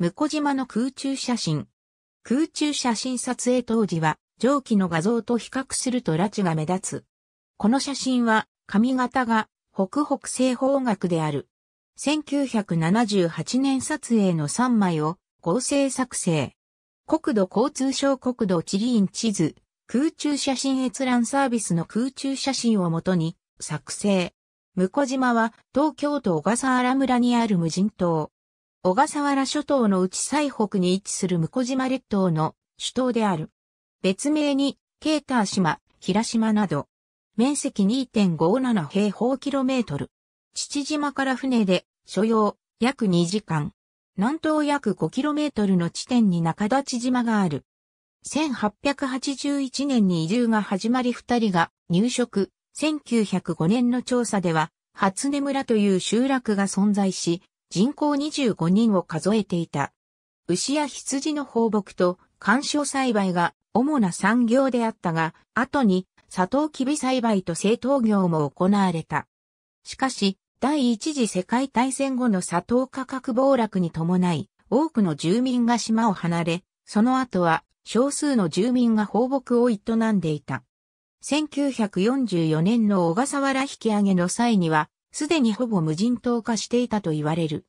向島の空中写真。空中写真撮影当時は、蒸気の画像と比較すると拉致が目立つ。この写真は、髪型が、北北西方角である。1978年撮影の3枚を合成作成。国土交通省国土地理院地図、空中写真閲覧サービスの空中写真をもとに作成。向島は東京都小笠原村にある無人島。小笠原諸島のうち最北に位置する向島列島の首都である。別名に、ケーター島、平島など、面積2.57平方キロメートル。父島から船で、所要、約2時間。南東約5キロメートルの地点に中立島がある。1881年に移住が始まり二人が入植、1905年の調査では、初根村という集落が存在し、人口25人を数えていた。牛や羊の放牧と干渉栽培が主な産業であったが、後にサトウキビ栽培と製糖業も行われた。しかし、第一次世界大戦後の砂糖価格暴落に伴い、多くの住民が島を離れ、その後は少数の住民が放牧を営んでいた。1944年の小笠原引き上げの際には、すでにほぼ無人島化していたと言われる。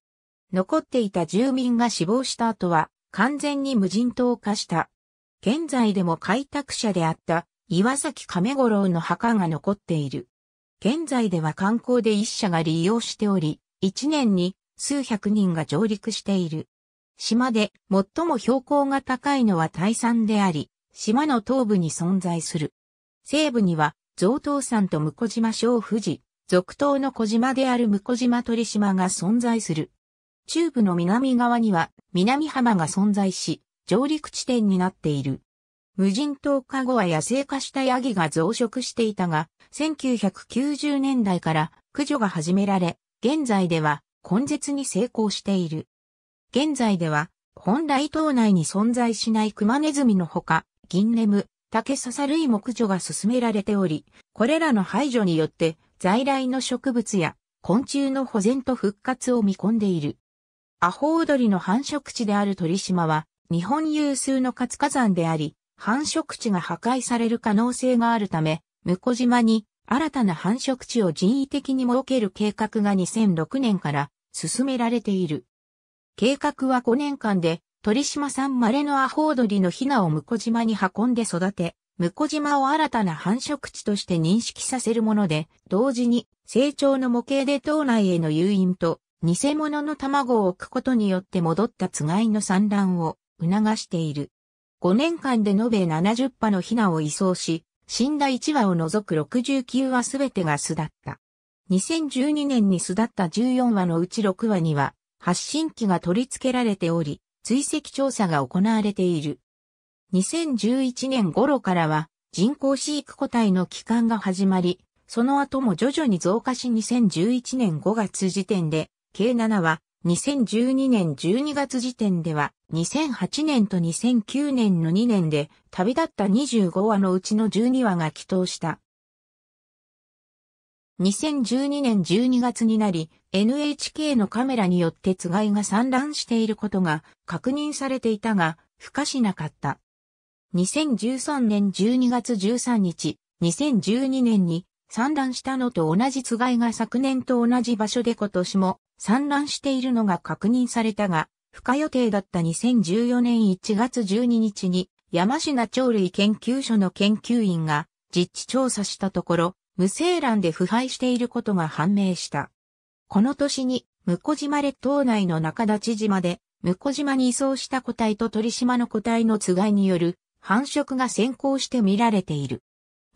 残っていた住民が死亡した後は完全に無人島化した。現在でも開拓者であった岩崎亀五郎の墓が残っている。現在では観光で一社が利用しており、一年に数百人が上陸している。島で最も標高が高いのは大山であり、島の東部に存在する。西部には、贈答山と向島小富士、続投の小島である向島鳥島が存在する。中部の南側には南浜が存在し、上陸地点になっている。無人島カゴは野生化したヤギが増殖していたが、1990年代から駆除が始められ、現在では根絶に成功している。現在では、本来島内に存在しないクマネズミのほか、銀ネム、竹笹類も駆除が進められており、これらの排除によって在来の植物や昆虫の保全と復活を見込んでいる。アホウドリの繁殖地である鳥島は、日本有数の活火山であり、繁殖地が破壊される可能性があるため、向島に新たな繁殖地を人為的に設ける計画が2006年から進められている。計画は5年間で鳥島産まれのアホウドリのヒナを向島に運んで育て、向島を新たな繁殖地として認識させるもので、同時に成長の模型で島内への誘引と、偽物の卵を置くことによって戻ったつがいの産卵を促している。5年間で延べ70羽のヒナを移送し、死んだ1羽を除く69羽すべてが巣だった。2012年に巣だった14羽のうち6羽には、発信機が取り付けられており、追跡調査が行われている。2011年頃からは人工飼育個体の帰還が始まり、その後も徐々に増加し2011年5月時点で、計7は2012年12月時点では2008年と2009年の2年で旅立った25話のうちの12話が帰投した。2012年12月になり NHK のカメラによってつがいが散乱していることが確認されていたが、不可しなかった。2013年12月13日、2012年に産卵したのと同じつがいが昨年と同じ場所で今年も産卵しているのが確認されたが、不可予定だった2014年1月12日に山科鳥類研究所の研究員が実地調査したところ、無精卵で腐敗していることが判明した。この年に、向島列島内の中立島で、向島に移送した個体と鳥島の個体のつがいによる繁殖が先行して見られている。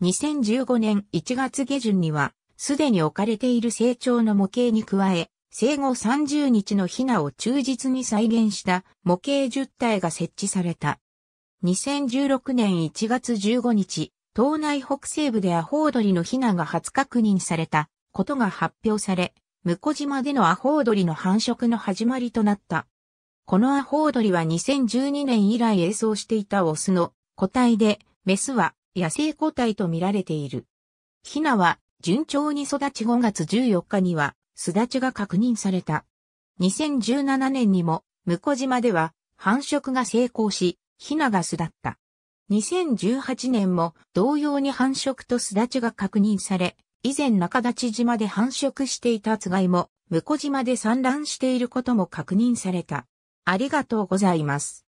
2015年1月下旬には、すでに置かれている成長の模型に加え、生後30日のヒナを忠実に再現した模型10体が設置された。2016年1月15日、島内北西部でアホウドリのヒナが初確認されたことが発表され、向島でのアホウドリの繁殖の始まりとなった。このアホウドリは2012年以来映像していたオスの個体で、メスは野生個体と見られている。ヒナは順調に育ち5月14日には巣立ちが確認された。2017年にも向島では繁殖が成功し、ヒナが巣立った。2018年も同様に繁殖と巣立ちが確認され、以前中立島で繁殖していたつがいも、向島で産卵していることも確認された。ありがとうございます。